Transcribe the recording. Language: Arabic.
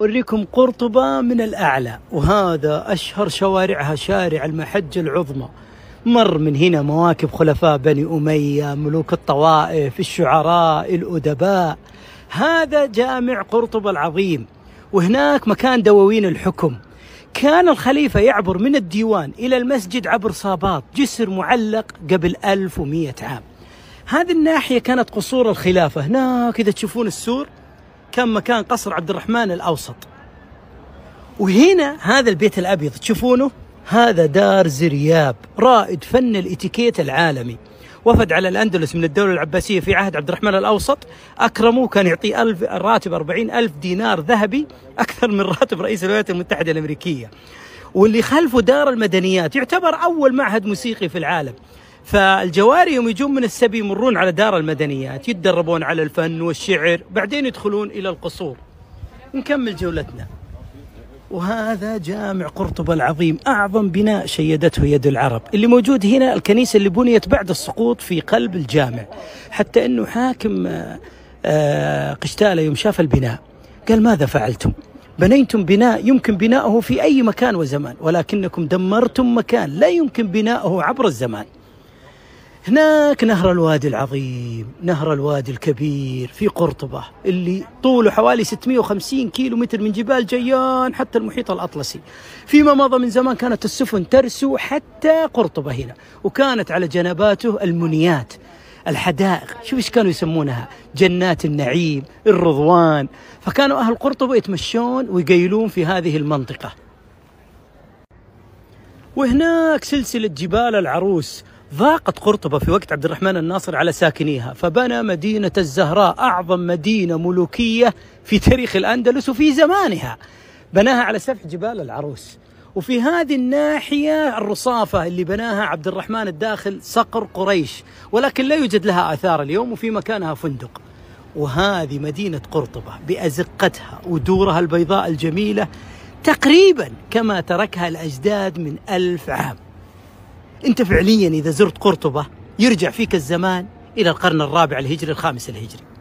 أوريكم قرطبة من الأعلى وهذا أشهر شوارعها شارع المحجة العظمى مر من هنا مواكب خلفاء بني أمية ملوك الطوائف الشعراء الأدباء هذا جامع قرطبة العظيم وهناك مكان دواوين الحكم كان الخليفة يعبر من الديوان إلى المسجد عبر صابات جسر معلق قبل 1100 عام هذه الناحية كانت قصور الخلافة هناك إذا تشوفون السور كان مكان قصر عبد الرحمن الأوسط وهنا هذا البيت الأبيض تشوفونه هذا دار زرياب رائد فن الاتيكيت العالمي وفد على الأندلس من الدولة العباسية في عهد عبد الرحمن الأوسط أكرمه كان يعطيه ألف راتب أربعين ألف دينار ذهبي أكثر من راتب رئيس الولايات المتحدة الأمريكية واللي خلفه دار المدنيات يعتبر أول معهد موسيقي في العالم فالجواري يوم يجون من السبي يمرون على دار المدنيات يتدربون على الفن والشعر بعدين يدخلون إلى القصور نكمل جولتنا وهذا جامع قرطبة العظيم أعظم بناء شيدته يد العرب اللي موجود هنا الكنيسة اللي بنيت بعد السقوط في قلب الجامع حتى أنه حاكم آه، آه، قشتالة يوم شاف البناء قال ماذا فعلتم بنيتم بناء يمكن بناؤه في أي مكان وزمان ولكنكم دمرتم مكان لا يمكن بناؤه عبر الزمان هناك نهر الوادي العظيم نهر الوادي الكبير في قرطبة اللي طوله حوالي 650 كيلو متر من جبال جيان حتى المحيط الأطلسي فيما مضى من زمان كانت السفن ترسو حتى قرطبة هنا وكانت على جنباته المنيات الحدائق شوف ايش كانوا يسمونها جنات النعيم الرضوان فكانوا أهل قرطبة يتمشون ويقيلون في هذه المنطقة وهناك سلسلة جبال العروس ضاقت قرطبة في وقت عبد الرحمن الناصر على ساكنيها فبنى مدينة الزهراء أعظم مدينة ملوكية في تاريخ الأندلس وفي زمانها بناها على سفح جبال العروس وفي هذه الناحية الرصافة اللي بناها عبد الرحمن الداخل صقر قريش ولكن لا يوجد لها آثار اليوم وفي مكانها فندق وهذه مدينة قرطبة بأزقتها ودورها البيضاء الجميلة تقريبا كما تركها الأجداد من ألف عام أنت فعليا إذا زرت قرطبة يرجع فيك الزمان إلى القرن الرابع الهجري الخامس الهجري